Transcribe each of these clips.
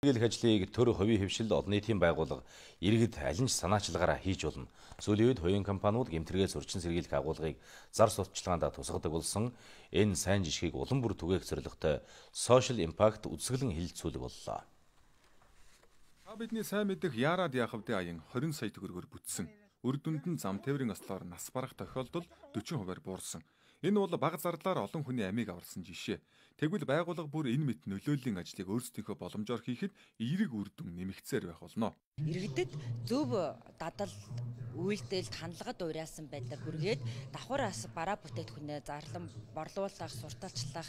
Хэрэглэх ажлыг төр хувийн хөвшил олон нийтийн байгууллага иргэд аль нь ч санаачлагаараа хийж болно. Сүүлийн үед хувийн компаниуд гэмтргээс урчин сэргийлэх агуулгыг зар сурталчилгаанд тусгадаг болсон. Энэ сайн жишгийг улам бүр түгээх зорилготой social impact үзэсгэлэн хилцүүлэг боллоо. Та бидний сайн мэдих Яраад Яхавдын аян 20 сая төгрөгөөр бүтсэн. Үр дүнд нь зам тээврийн ослоор нас барах тохиолдол 40%-аар буурсан. Энэ бол баг зардлаар олон хүний амийг аварсан жишээ. Тэгвэл байгууллага бүр энэ мэт нөлөөллийн ажлыг өөрсдийнхөө боломжоор хийхэд эерэг үр дүн нэмэгцээр байх болно. Иргэдэд зөв дадал үйлдэлд хандлагад уриалсан байдлаар бүргээд давхар бас бараа бүтээтгүнээ зарлан борлуулах, сурталчлах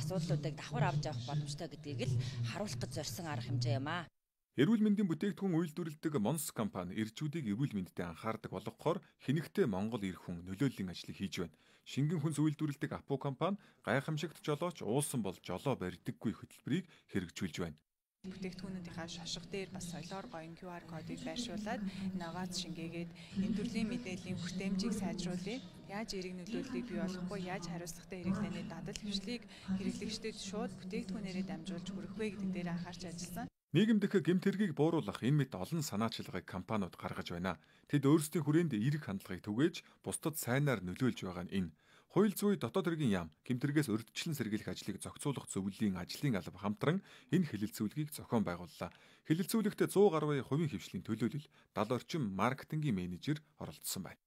асуудлуудыг давхар авч явах боломжтой гэдгийг л харуулах гэж зорьсон арга хэмжээ юм аа. Эрүүл мэндийн бүтээгдэхүүн үйлдвэрлэдэг Монс компани ирчүүдийг эрүүл мэндэд анхаардаг болгохоор хинэгтэй Монгол ирэх хүн нөлөөллийн ажлыг хийж байна. Шингэн хүнс үйлдвэрлэдэг Апу компани гайхамшигт жолооч уулсан бол жолоо барьдаггүй хөтөлбөрийг хэрэгжүүлж байна бүтээгдэхүүнүүдийнхаа шошго дээр бас солиор гоён QR кодыг байршуулад нагац шингээгээд эндвэрлийн мэдээллийн хүртээмжийг сайжруулъя. Яаж эрэг нөлөөллийг бий болгохгүй яаж хариуцлагатай хэрэглээний дадал хвшлийг хэрэглэгчдэд шууд бүтээгдэхүүнээрээ дамжуулж хүрэх вэ гэдэг дээр анхаарч ажилласан. Нийгэмдх гэмт хэргийг бууруулах энэ мэт олон санаачилгыг компаниуд гаргаж байна. Тэд өөрсдийн хүрээнд эерэг хандлагыг түгээж, бусдад сайнаар нөлөөлж байгаа нь энэ. Хууль зүй дотоод хэргийн яам гэмтэргээс урьдчилан сэргийлэх ажлыг зохицуулах зөвлөлийн ажлын алба хамтран энэ хилэлцүүлгийг зохион байгууллаа. Хилэлцүүлэгтээ 100 гаруй хувийн хөвшлийн төлөөлөл, 70 орчим маркетингийн менежер оролцсон байна.